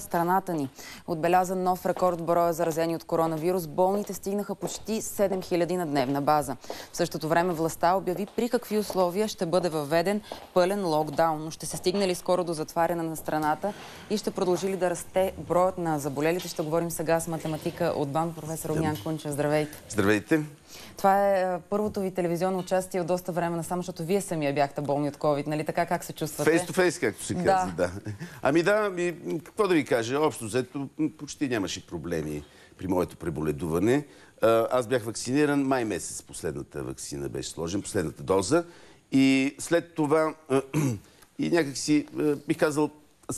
страната ни. Отбеляза нов рекорд в броя заразени от коронавирус. Болните стигнаха почти 7000 на дневна база. В същото време властта обяви при какви условия ще бъде въведен пълен локдаун. Но ще се стигне ли скоро до затваряне на страната и ще продължи ли да расте броят на заболелите? Ще говорим сега с математика от БАН, професор Огнян Кунчев. Здравейте! Здравейте! Това е, е първото ви телевизионно участие от доста време насам, защото вие самия бяхте болни от COVID, нали така? Как се чувствате? Фейс то фейс, както се казва, да. Ами да, ми, какво да ви кажа, общо взето почти нямаше проблеми при моето преболедуване. Аз бях вакциниран май месец, последната вакцина беше сложен, последната доза. И след това и някакси бих казал,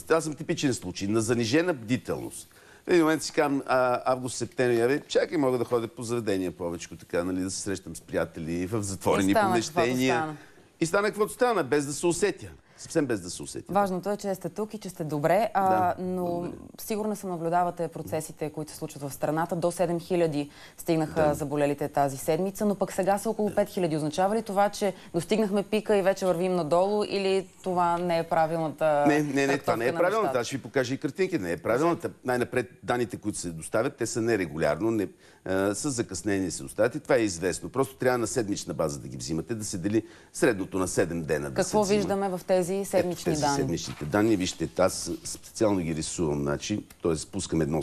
аз съм типичен случай на занижена бдителност. В един момент си казвам, август-септември, абе, чакай, мога да ходя по заведения повече, така, нали, да се срещам с приятели в затворени помещения. И стана каквото стана, без да се усетя съвсем без да се усети. Важното е, че сте тук и че сте добре, а, да, но благодаря. сигурно се наблюдавате процесите, които се случват в страната. До 7000 стигнаха да. заболелите тази седмица, но пък сега са около 5000. Означава ли това, че достигнахме пика и вече вървим надолу или това не е правилната Не, не, не, това не е правилната. Аз ще ви покажа и картинки. Не е правилната. Най-напред данните, които се доставят, те са нерегулярно, не, а, с закъснение се доставят и това е известно. Просто трябва на седмична база да ги взимате, да се дели средното на 7 дена. Какво да виждаме в тези тези седмични Ето, тези данни? седмичните данни, вижте, аз специално ги рисувам, значи, т.е. спускам едно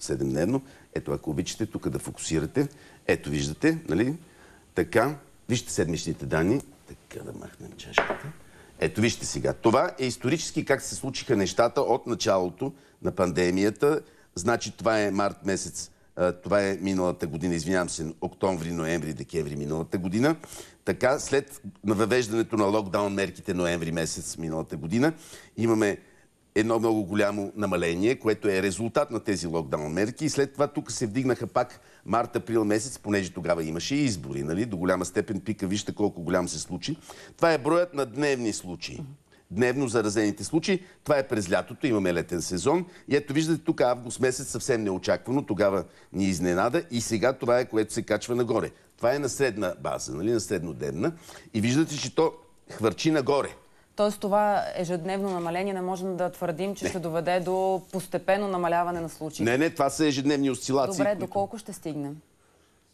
седемдневно. Ето, ако обичате, тук да фокусирате. Ето, виждате, нали? Така, вижте седмичните данни. Така да махнем чашката. Ето вижте сега. Това е исторически как се случиха нещата от началото на пандемията. Значи това е март месец това е миналата година, извинявам се, октомври, ноември, декември миналата година. Така, след въвеждането на локдаун мерките ноември месец миналата година, имаме едно много голямо намаление, което е резултат на тези локдаун мерки. И след това тук се вдигнаха пак март-април месец, понеже тогава имаше и избори. Нали? До голяма степен пика, вижте колко голям се случи. Това е броят на дневни случаи дневно заразените случаи. Това е през лятото, имаме летен сезон. И ето виждате тук август месец съвсем неочаквано, тогава ни изненада и сега това е което се качва нагоре. Това е на средна база, нали, на среднодневна. И виждате, че то хвърчи нагоре. Тоест това ежедневно намаление не можем да твърдим, че не. ще доведе до постепенно намаляване на случаите. Не, не, това са ежедневни осцилации. Добре, които... доколко ще стигнем?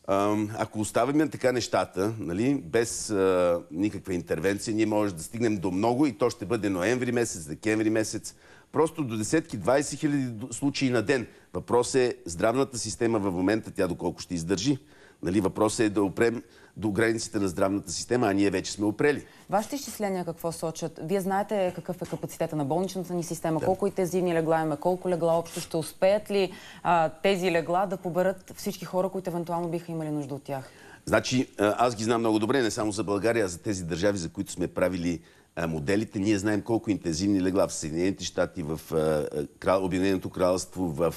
Ако оставим така нещата, нали, без а, никаква интервенция, ние можем да стигнем до много и то ще бъде ноември месец, декември месец, просто до десетки, 20 хиляди случаи на ден. Въпрос е здравната система в момента, тя доколко ще издържи. Нали, въпросът е да опрем до границите на здравната система, а ние вече сме опрели. Вашите изчисления какво сочат? Вие знаете какъв е капацитета на болничната ни система, да. колко интензивни легла имаме, колко легла общо, ще успеят ли а, тези легла да поберат всички хора, които евентуално биха имали нужда от тях? Значи, аз ги знам много добре, не само за България, а за тези държави, за които сме правили моделите. Ние знаем колко интензивни легла в Съединените щати, в Обединеното кралство, в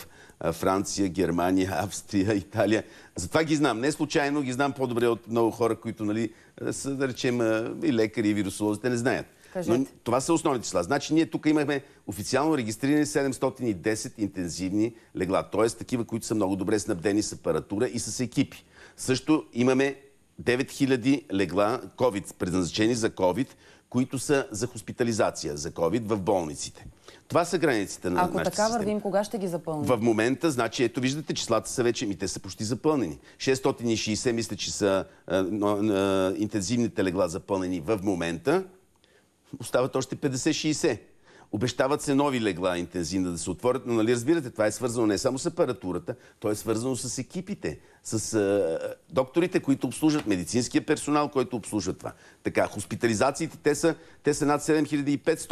Франция, Германия, Австрия, Италия. Затова ги знам. Не случайно ги знам по-добре от много хора, които нали, са, да речем, и лекари, и вирусолозите, не знаят. Но това са основните числа. Значи ние тук имахме официално регистрирани 710 интензивни легла, т.е. такива, които са много добре снабдени с апаратура и с екипи. Също имаме 9000 легла COVID, предназначени за COVID, които са за хоспитализация, за COVID в болниците. Това са границите на Ако нашата така вървим, кога ще ги запълним? В момента, значи, ето виждате, числата са вече, ми те са почти запълнени. 660 мисля, че са а, а, интензивните легла запълнени в момента. Остават още 50-60. Обещават се нови легла интензивна да се отворят, но нали разбирате, това е свързано не само с апаратурата, то е свързано с екипите, с а, докторите, които обслужват, медицинския персонал, който обслужва това. Така, хоспитализациите, те са, те са над 7500,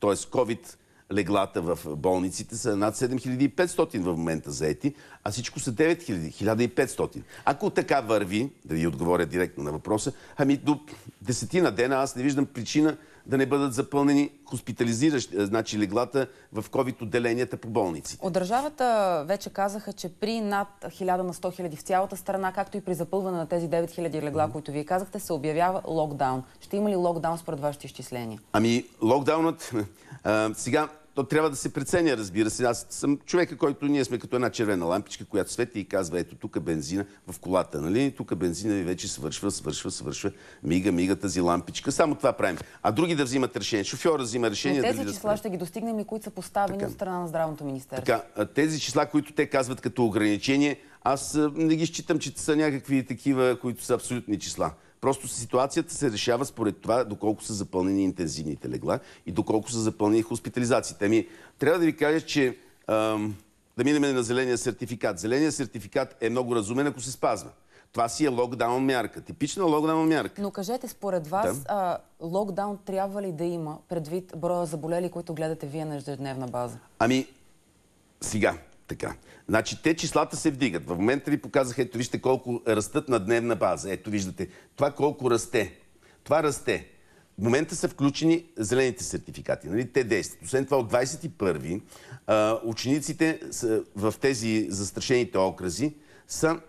т.е. COVID леглата в болниците са над 7500 в момента заети, а всичко са 9000, 1500. Ако така върви, да ви отговоря директно на въпроса, ами до десетина дена аз не виждам причина да не бъдат запълнени хоспитализиращи, е, значи леглата в COVID-отделенията по болници. От държавата вече казаха, че при над 1000 на 100 хиляди в цялата страна, както и при запълване на тези 9000 легла, mm които вие казахте, се обявява локдаун. Ще има ли локдаун според вашите изчисления? Ами, локдаунът... А, сега, то трябва да се преценя, разбира се. Аз съм човека, който ние сме като една червена лампичка, която свети и казва, ето тук бензина в колата, нали? Тук бензина ви вече свършва, свършва, свършва. Мига, мига тази лампичка. Само това правим. А други да взимат решение. Шофьора взима решение. Но тези да числа да ще ги достигнем и които са поставени така. от страна на здравното министерство. Така, тези числа, които те казват като ограничение, аз не ги считам, че са някакви такива, които са абсолютни числа. Просто ситуацията се решава според това доколко са запълнени интензивните легла и доколко са запълнени хоспитализациите. Ами, трябва да ви кажа, че ам, да минем на зеления сертификат. Зеления сертификат е много разумен, ако се спазва. Това си е локдаун мярка. Типична локдаун мярка. Но кажете, според вас, да. а, локдаун трябва ли да има предвид броя заболели, които гледате вие на ежедневна база? Ами, сега, така. Значи те числата се вдигат. В момента ви показах, ето вижте колко растат на дневна база. Ето виждате, това колко расте. Това расте. В момента са включени зелените сертификати. Нали? Те действат. Освен това, от 21-и учениците в тези застрашените окрази са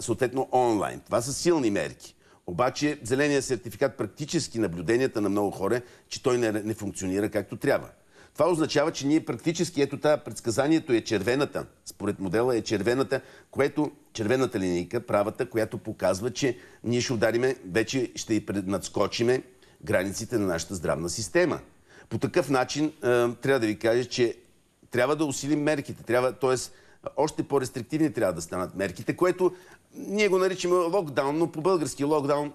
съответно онлайн. Това са силни мерки. Обаче зеления сертификат практически наблюденията на много хора, че той не, не функционира както трябва. Това означава, че ние практически, ето това предсказанието е червената, според модела е червената, което червената линейка, правата, която показва, че ние ще удариме, вече ще и преднадскочиме границите на нашата здравна система. По такъв начин е, трябва да ви кажа, че трябва да усилим мерките, трябва, т.е. още по-рестриктивни трябва да станат мерките, което ние го наричаме локдаун, но по български локдаун,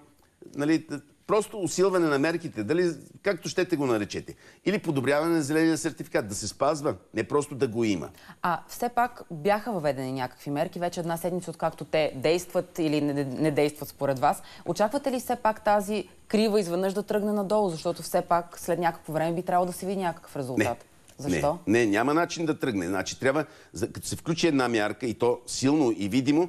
нали, просто усилване на мерките, дали както щете го наречете, или подобряване на зеления сертификат, да се спазва, не просто да го има. А все пак бяха въведени някакви мерки, вече една седмица откакто те действат или не, не действат според вас. Очаквате ли все пак тази крива изведнъж да тръгне надолу, защото все пак след някакво време би трябвало да се види някакъв резултат? Не. Защо? Не, не, няма начин да тръгне. Значи трябва, като се включи една мярка и то силно и видимо,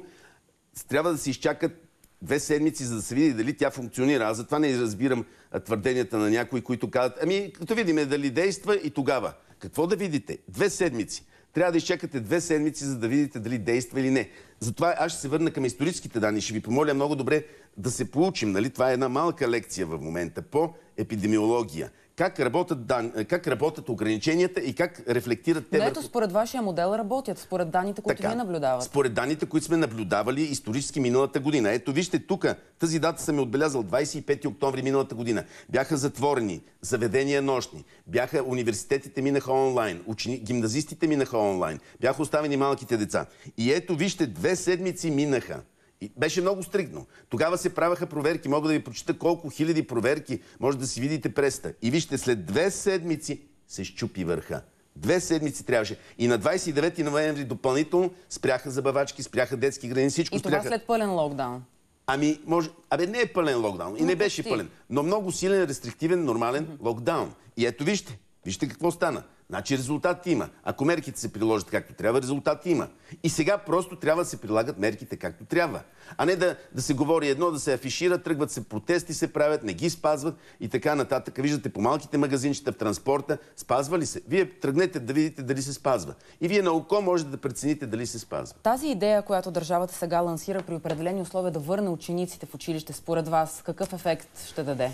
трябва да се изчакат две седмици, за да се види дали тя функционира. Аз затова не разбирам твърденията на някои, които казват, ами като видиме дали действа и тогава. Какво да видите? Две седмици. Трябва да изчекате две седмици, за да видите дали действа или не. Затова аз ще се върна към историческите данни. Ще ви помоля много добре да се получим. Нали? Това е една малка лекция в момента по епидемиология. Как работят, дан... как работят ограниченията и как рефлектират те? Но ето, според вашия модел работят, според данните, които така, вие наблюдавате. Според данните, които сме наблюдавали исторически миналата година. Ето, вижте тук, тази дата съм е отбелязал 25 октомври миналата година. Бяха затворени заведения нощни, бяха университетите минаха онлайн, учени... гимназистите минаха онлайн, бяха оставени малките деца. И ето, вижте, две седмици минаха. И беше много стригно. Тогава се правяха проверки. Мога да ви прочита колко хиляди проверки. Може да си видите преста. И вижте, след две седмици се щупи върха. Две седмици трябваше. И на 29 ноември допълнително спряха забавачки, спряха детски градини, всичко И това спряха... след пълен локдаун. Ами, може... Абе, не е пълен локдаун. И ами не беше пълен. Но много силен, рестриктивен, нормален локдаун. И ето вижте. Вижте какво стана. Значи резултат има. Ако мерките се приложат както трябва, резултат има. И сега просто трябва да се прилагат мерките както трябва. А не да, да се говори едно, да се афишира, тръгват се протести, се правят, не ги спазват и така нататък. Виждате по малките магазинчета в транспорта, спазва ли се? Вие тръгнете да видите дали се спазва. И вие на око можете да прецените дали се спазва. Тази идея, която държавата сега лансира при определени условия да върне учениците в училище, според вас, какъв ефект ще даде?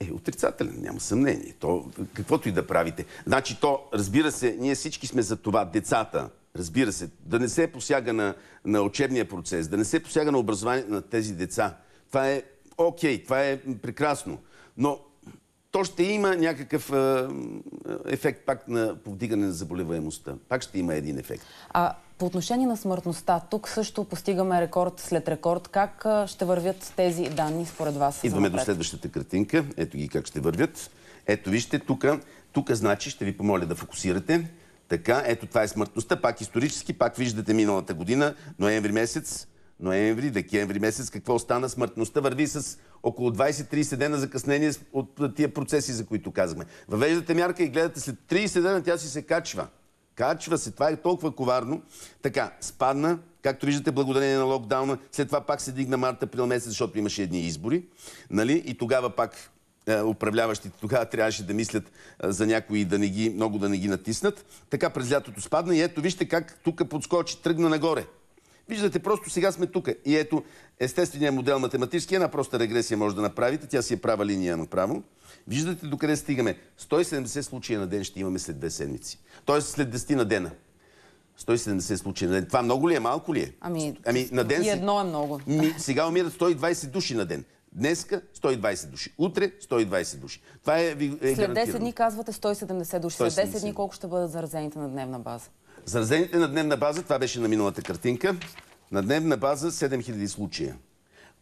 е отрицателен, няма съмнение. То, каквото и да правите. Значи то, разбира се, ние всички сме за това, децата, разбира се, да не се посяга на, на учебния процес, да не се посяга на образование на тези деца. Това е окей, okay, това е прекрасно. Но то ще има някакъв е, ефект пак на повдигане на заболеваемостта. Пак ще има един ефект. А, по отношение на смъртността, тук също постигаме рекорд след рекорд. Как ще вървят тези данни според вас? Идваме до следващата картинка. Ето ги как ще вървят. Ето вижте, тук, тук значи, ще ви помоля да фокусирате. Така, ето това е смъртността, пак исторически, пак виждате миналата година, ноември месец, ноември, декември месец, какво стана смъртността, върви с около 20-30 дена закъснение от тия процеси, за които казахме. Въвеждате мярка и гледате след 30 дена тя си се качва. Качва се. Това е толкова коварно. Така, спадна, както виждате, благодарение на локдауна. След това пак се дигна март-април месец, защото имаше едни избори. Нали? И тогава пак е, управляващите тогава трябваше да мислят е, за някои да не ги, много да не ги натиснат. Така през лятото спадна и ето вижте как тук подскочи, тръгна нагоре. Виждате, просто сега сме тук. И ето, естественият е модел математически, една проста регресия може да направите, тя си е права линия направо. Виждате докъде стигаме. 170 случая на ден ще имаме след две седмици. Тоест след 10 на дена. 170 случая на ден. Това много ли е, малко ли е? Ами, ами на ден и едно е много. Ми, сега умират 120 души на ден. Днеска 120 души. Утре 120 души. Това е, е След 10 дни казвате 170 души. След 10 дни колко ще бъдат заразените на дневна база? Заразените на дневна база, това беше на миналата картинка, на дневна база 7000 случая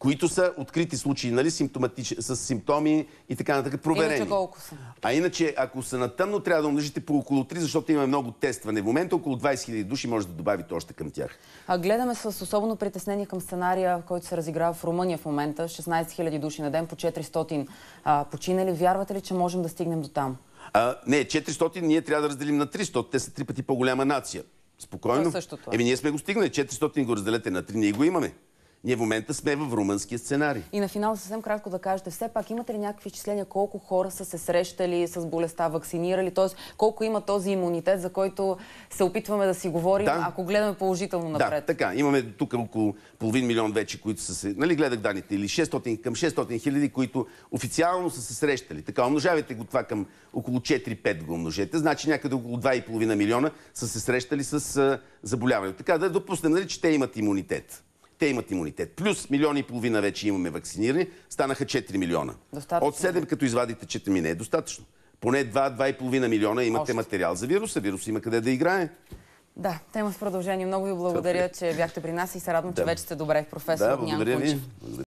които са открити случаи, нали, симптоматич... с симптоми и така нататък, проверени. Иначе колко са? А иначе, ако са на тъмно, трябва да умножите по около 3, защото има много тестване. В момента около 20 000 души може да добавите още към тях. А гледаме с особено притеснение към сценария, който се разиграва в Румъния в момента. 16 000 души на ден, по 400 а, починали. Вярвате ли, че можем да стигнем до там? А, не, 400 ние трябва да разделим на 300. Те са три пъти по-голяма нация. Спокойно. Е Еми ние сме го стигнали. 400 го разделете на 3. Ние го имаме. Ние в момента сме в румънския сценарий. И на финал съвсем кратко да кажете, все пак имате ли някакви изчисления колко хора са се срещали с болестта, вакцинирали, т.е. колко има този имунитет, за който се опитваме да си говорим, да. ако гледаме положително напред? Да, така. Имаме тук около половин милион вече, които са се... Нали гледах даните, Или 600, към 600 хиляди, които официално са се срещали. Така, умножавайте го това към около 4-5 го умножете. Значи някъде около 2,5 милиона са се срещали с заболяването. Така да допуснем, нали, че те имат имунитет те имат имунитет. Плюс милиони и половина вече имаме вакцинирани, станаха 4 милиона. Достатъчно. От 7, като извадите, че ми не е достатъчно. Поне 2-2,5 милиона имате Още. материал за вируса. Вирус има къде да играе. Да, тема в продължение. Много ви благодаря, Добре. че бяхте при нас и се радвам, да. че вече сте добре, професор да, Нян